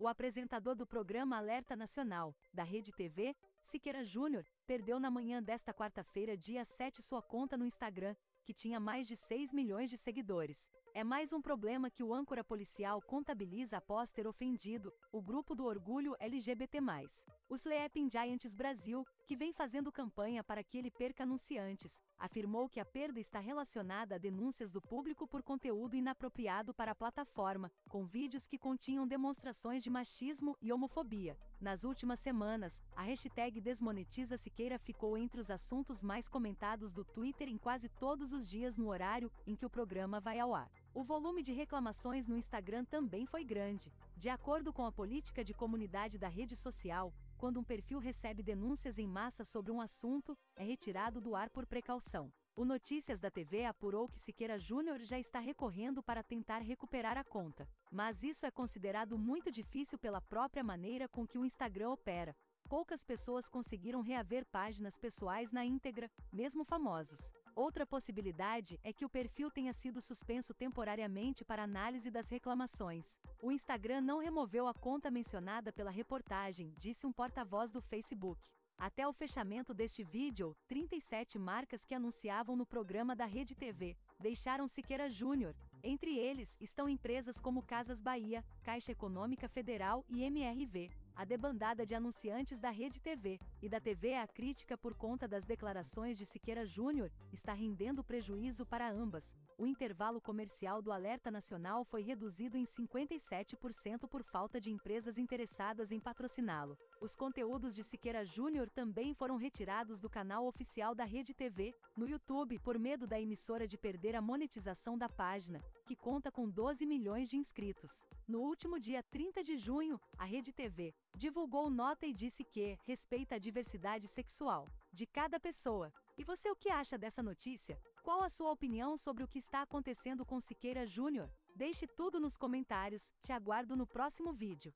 o apresentador do programa Alerta Nacional, da Rede TV, Siqueira Júnior, perdeu na manhã desta quarta-feira, dia 7, sua conta no Instagram, que tinha mais de 6 milhões de seguidores. É mais um problema que o âncora policial contabiliza após ter ofendido o grupo do orgulho LGBT+. O Sleeping Giants Brasil, que vem fazendo campanha para que ele perca anunciantes, afirmou que a perda está relacionada a denúncias do público por conteúdo inapropriado para a plataforma, com vídeos que continham demonstrações de machismo e homofobia. Nas últimas semanas, a hashtag Desmonetiza Siqueira ficou entre os assuntos mais comentados do Twitter em quase todos os dias no horário em que o programa vai ao ar. O volume de reclamações no Instagram também foi grande, de acordo com a política de comunidade da rede social, quando um perfil recebe denúncias em massa sobre um assunto, é retirado do ar por precaução. O Notícias da TV apurou que Siqueira Júnior já está recorrendo para tentar recuperar a conta. Mas isso é considerado muito difícil pela própria maneira com que o Instagram opera. Poucas pessoas conseguiram reaver páginas pessoais na íntegra, mesmo famosos. Outra possibilidade é que o perfil tenha sido suspenso temporariamente para análise das reclamações. O Instagram não removeu a conta mencionada pela reportagem, disse um porta-voz do Facebook. Até o fechamento deste vídeo, 37 marcas que anunciavam no programa da Rede TV deixaram Siqueira Júnior. Entre eles estão empresas como Casas Bahia, Caixa Econômica Federal e MRV a debandada de anunciantes da Rede TV e da TV é a crítica por conta das declarações de Siqueira Júnior está rendendo prejuízo para ambas, o intervalo comercial do Alerta Nacional foi reduzido em 57% por falta de empresas interessadas em patrociná-lo. Os conteúdos de Siqueira Júnior também foram retirados do canal oficial da Rede TV, no YouTube, por medo da emissora de perder a monetização da página, que conta com 12 milhões de inscritos. No último dia 30 de junho, a Rede TV divulgou nota e disse que respeita a diversidade sexual de cada pessoa. E você o que acha dessa notícia? Qual a sua opinião sobre o que está acontecendo com Siqueira Júnior? Deixe tudo nos comentários, te aguardo no próximo vídeo.